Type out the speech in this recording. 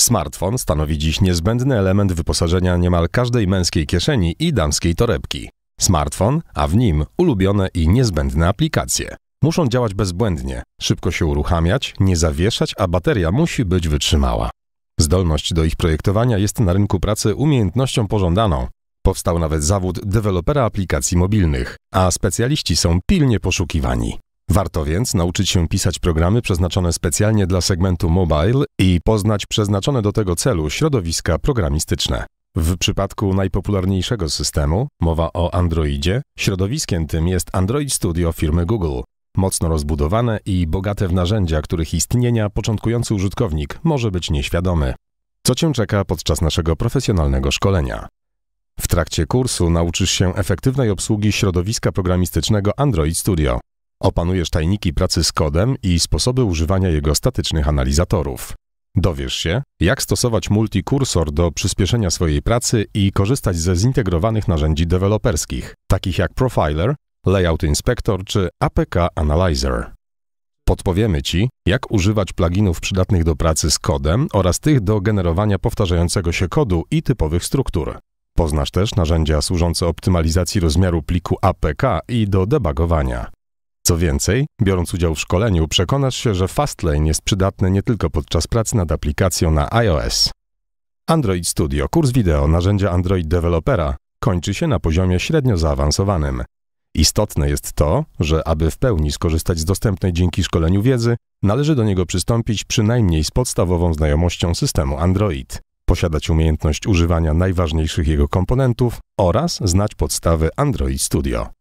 Smartfon stanowi dziś niezbędny element wyposażenia niemal każdej męskiej kieszeni i damskiej torebki. Smartfon, a w nim ulubione i niezbędne aplikacje. Muszą działać bezbłędnie, szybko się uruchamiać, nie zawieszać, a bateria musi być wytrzymała. Zdolność do ich projektowania jest na rynku pracy umiejętnością pożądaną. Powstał nawet zawód dewelopera aplikacji mobilnych, a specjaliści są pilnie poszukiwani. Warto więc nauczyć się pisać programy przeznaczone specjalnie dla segmentu mobile i poznać przeznaczone do tego celu środowiska programistyczne. W przypadku najpopularniejszego systemu, mowa o Androidzie, środowiskiem tym jest Android Studio firmy Google. Mocno rozbudowane i bogate w narzędzia, których istnienia początkujący użytkownik może być nieświadomy. Co Cię czeka podczas naszego profesjonalnego szkolenia? W trakcie kursu nauczysz się efektywnej obsługi środowiska programistycznego Android Studio. Opanujesz tajniki pracy z kodem i sposoby używania jego statycznych analizatorów. Dowiesz się, jak stosować multikursor do przyspieszenia swojej pracy i korzystać ze zintegrowanych narzędzi deweloperskich, takich jak Profiler, Layout Inspector czy APK Analyzer. Podpowiemy Ci, jak używać pluginów przydatnych do pracy z kodem oraz tych do generowania powtarzającego się kodu i typowych struktur. Poznasz też narzędzia służące optymalizacji rozmiaru pliku APK i do debagowania. Co więcej, biorąc udział w szkoleniu, przekonasz się, że Fastlane jest przydatne nie tylko podczas pracy nad aplikacją na iOS. Android Studio, kurs wideo, narzędzia Android Developera, kończy się na poziomie średnio zaawansowanym. Istotne jest to, że aby w pełni skorzystać z dostępnej dzięki szkoleniu wiedzy, należy do niego przystąpić przynajmniej z podstawową znajomością systemu Android, posiadać umiejętność używania najważniejszych jego komponentów oraz znać podstawy Android Studio.